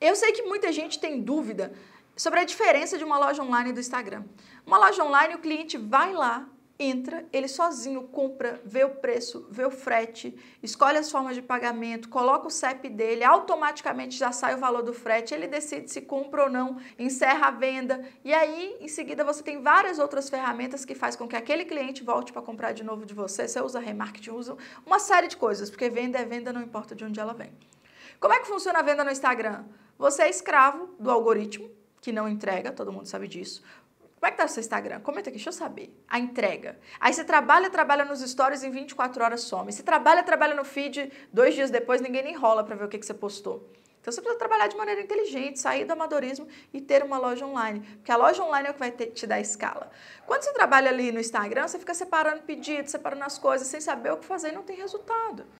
Eu sei que muita gente tem dúvida sobre a diferença de uma loja online e do Instagram. Uma loja online, o cliente vai lá, entra, ele sozinho compra, vê o preço, vê o frete, escolhe as formas de pagamento, coloca o CEP dele, automaticamente já sai o valor do frete, ele decide se compra ou não, encerra a venda e aí em seguida você tem várias outras ferramentas que faz com que aquele cliente volte para comprar de novo de você, você usa remarketing, usa uma série de coisas, porque venda é venda, não importa de onde ela vem. Como é que funciona a venda no Instagram? Você é escravo do algoritmo, que não entrega, todo mundo sabe disso. Como é que tá o seu Instagram? Comenta aqui, deixa eu saber. A entrega. Aí você trabalha, trabalha nos stories em 24 horas some. Você trabalha, trabalha no feed, dois dias depois ninguém nem rola para ver o que, que você postou. Então você precisa trabalhar de maneira inteligente, sair do amadorismo e ter uma loja online, porque a loja online é o que vai te dar escala. Quando você trabalha ali no Instagram, você fica separando pedidos, separando as coisas, sem saber o que fazer e não tem resultado.